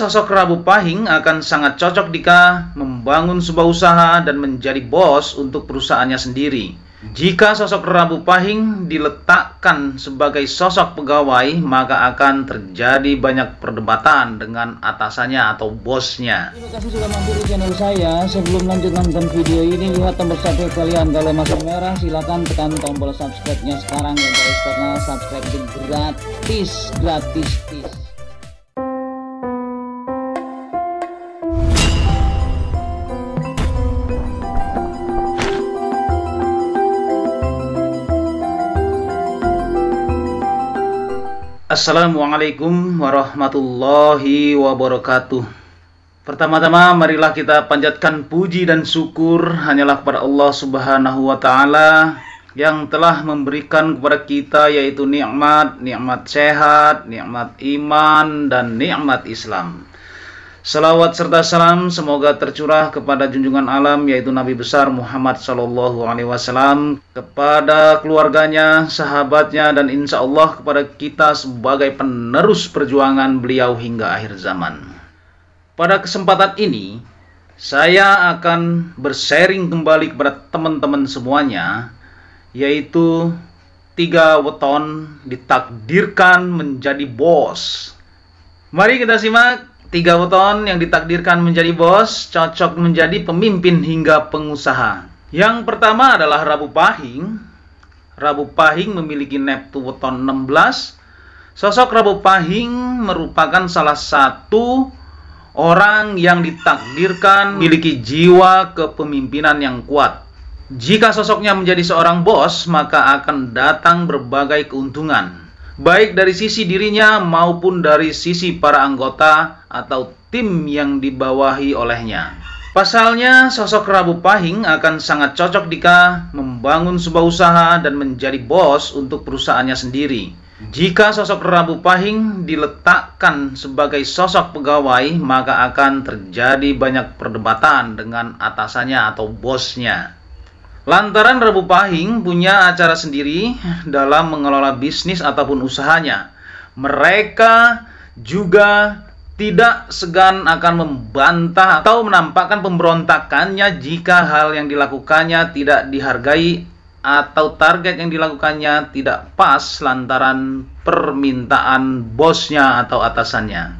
Sosok Rabu Pahing akan sangat cocok jika membangun sebuah usaha dan menjadi bos untuk perusahaannya sendiri. Jika sosok Rabu Pahing diletakkan sebagai sosok pegawai, maka akan terjadi banyak perdebatan dengan atasannya atau bosnya. Terima kasih sudah mampir di channel saya. Sebelum lanjut nonton video ini, lihat tombol subscribe kalian. Kalau masih merah, silahkan tekan tombol subscribe-nya sekarang ya guys, karena subscribe gratis, gratis, gratis. Assalamualaikum warahmatullahi wabarakatuh. Pertama-tama marilah kita panjatkan puji dan syukur hanyalah kepada Allah Subhanahu wa taala yang telah memberikan kepada kita yaitu nikmat, nikmat sehat, nikmat iman dan nikmat Islam. Salawat serta salam semoga tercurah kepada junjungan alam yaitu Nabi besar Muhammad Sallallahu Alaihi Wasallam kepada keluarganya, sahabatnya dan insya Allah kepada kita sebagai penerus perjuangan beliau hingga akhir zaman. Pada kesempatan ini saya akan bersharing kembali kepada teman-teman semuanya yaitu tiga weton ditakdirkan menjadi bos. Mari kita simak Tiga weton yang ditakdirkan menjadi bos cocok menjadi pemimpin hingga pengusaha. Yang pertama adalah Rabu Pahing. Rabu Pahing memiliki Neptu weton 16. Sosok Rabu Pahing merupakan salah satu orang yang ditakdirkan memiliki jiwa kepemimpinan yang kuat. Jika sosoknya menjadi seorang bos, maka akan datang berbagai keuntungan baik dari sisi dirinya maupun dari sisi para anggota atau tim yang dibawahi olehnya. Pasalnya, sosok Rabu Pahing akan sangat cocok jika membangun sebuah usaha dan menjadi bos untuk perusahaannya sendiri. Jika sosok Rabu Pahing diletakkan sebagai sosok pegawai, maka akan terjadi banyak perdebatan dengan atasannya atau bosnya. Lantaran Rabu Pahing punya acara sendiri dalam mengelola bisnis ataupun usahanya. Mereka juga tidak segan akan membantah atau menampakkan pemberontakannya jika hal yang dilakukannya tidak dihargai atau target yang dilakukannya tidak pas lantaran permintaan bosnya atau atasannya.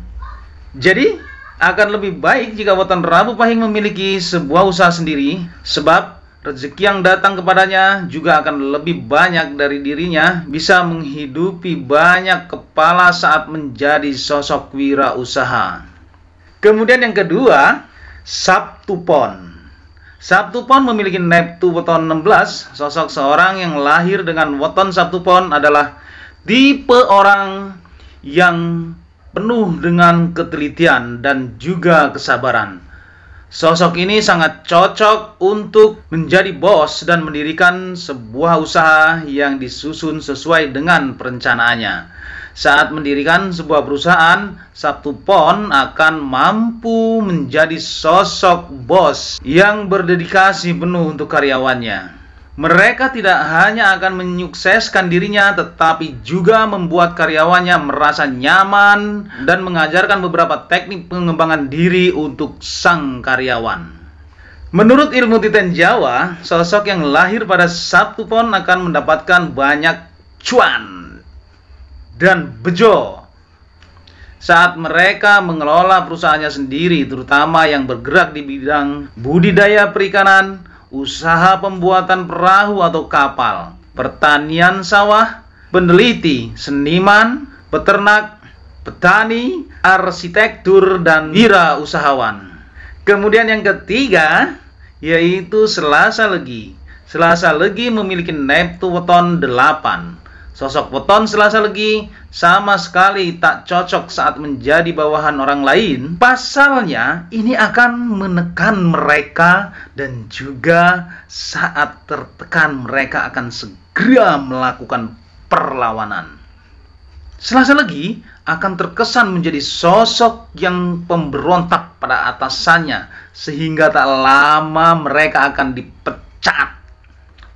Jadi, akan lebih baik jika Weton Rabu Pahing memiliki sebuah usaha sendiri sebab Rezeki yang datang kepadanya juga akan lebih banyak dari dirinya, bisa menghidupi banyak kepala saat menjadi sosok wirausaha. Kemudian yang kedua, Sabtu Pon. Sabtu Pon memiliki Neptu weton 16. Sosok seorang yang lahir dengan weton Sabtu Pon adalah tipe orang yang penuh dengan ketelitian dan juga kesabaran. Sosok ini sangat cocok untuk menjadi bos dan mendirikan sebuah usaha yang disusun sesuai dengan perencanaannya. Saat mendirikan sebuah perusahaan, Sabtu Pon akan mampu menjadi sosok bos yang berdedikasi penuh untuk karyawannya. Mereka tidak hanya akan menyukseskan dirinya, tetapi juga membuat karyawannya merasa nyaman dan mengajarkan beberapa teknik pengembangan diri untuk sang karyawan. Menurut ilmu Titen Jawa, sosok yang lahir pada Sabtu Pon akan mendapatkan banyak cuan dan bejo saat mereka mengelola perusahaannya sendiri, terutama yang bergerak di bidang budidaya perikanan, usaha pembuatan perahu atau kapal, pertanian sawah, peneliti, seniman, peternak, petani, arsitektur, dan wira usahawan. Kemudian yang ketiga, yaitu Selasa Legi. Selasa Legi memiliki Neptu weton 8 Sosok weton Selasa Legi sama sekali tak cocok saat menjadi bawahan orang lain. Pasalnya, ini akan menekan mereka dan juga saat tertekan mereka akan segera melakukan perlawanan. Selasa Legi akan terkesan menjadi sosok yang pemberontak pada atasannya sehingga tak lama mereka akan dipecat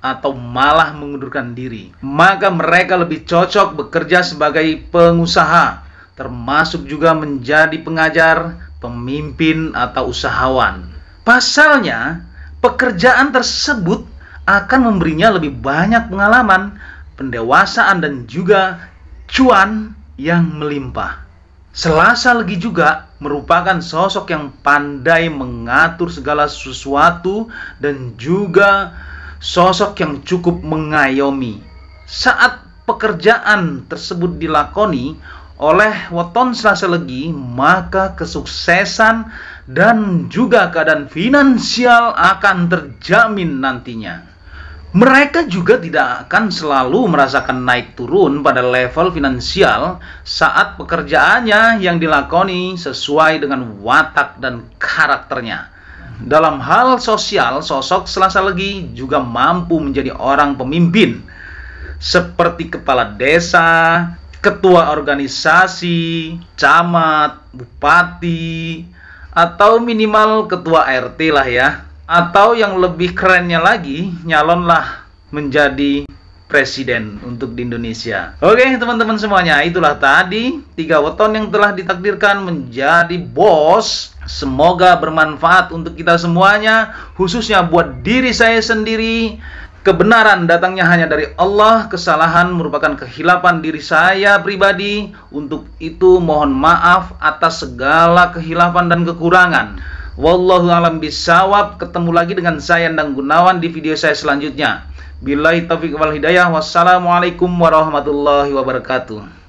atau malah mengundurkan diri, maka mereka lebih cocok bekerja sebagai pengusaha, termasuk juga menjadi pengajar, pemimpin, atau usahawan. Pasalnya, pekerjaan tersebut akan memberinya lebih banyak pengalaman, pendewasaan, dan juga cuan yang melimpah. Selasa lagi juga merupakan sosok yang pandai mengatur segala sesuatu dan juga sosok yang cukup mengayomi. Saat pekerjaan tersebut dilakoni oleh weton selasa legi, maka kesuksesan dan juga keadaan finansial akan terjamin nantinya. Mereka juga tidak akan selalu merasakan naik turun pada level finansial saat pekerjaannya yang dilakoni sesuai dengan watak dan karakternya. Dalam hal sosial, sosok Selasa Legi juga mampu menjadi orang pemimpin seperti kepala desa, ketua organisasi, camat, bupati, atau minimal ketua RT lah ya. Atau yang lebih kerennya lagi, nyalonlah menjadi presiden untuk di Indonesia. Oke, teman-teman semuanya, itulah tadi tiga weton yang telah ditakdirkan menjadi bos Semoga bermanfaat untuk kita semuanya, khususnya buat diri saya sendiri. Kebenaran datangnya hanya dari Allah, kesalahan merupakan kehilapan diri saya pribadi. Untuk itu mohon maaf atas segala kehilapan dan kekurangan. Wallahu alam bisawab. Ketemu lagi dengan saya dan Gunawan di video saya selanjutnya. Bila taufik wal hidayah. Wassalamualaikum warahmatullahi wabarakatuh.